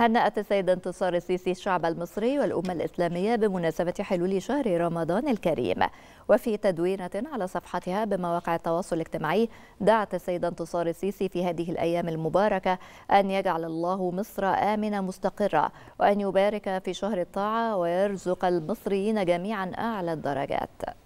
هنأت السيدة انتصار السيسي الشعب المصري والأمة الإسلامية بمناسبة حلول شهر رمضان الكريم وفي تدوينة على صفحتها بمواقع التواصل الاجتماعي دعت السيدة انتصار السيسي في هذه الأيام المباركة أن يجعل الله مصر آمنة مستقرة وأن يبارك في شهر الطاعة ويرزق المصريين جميعا أعلى الدرجات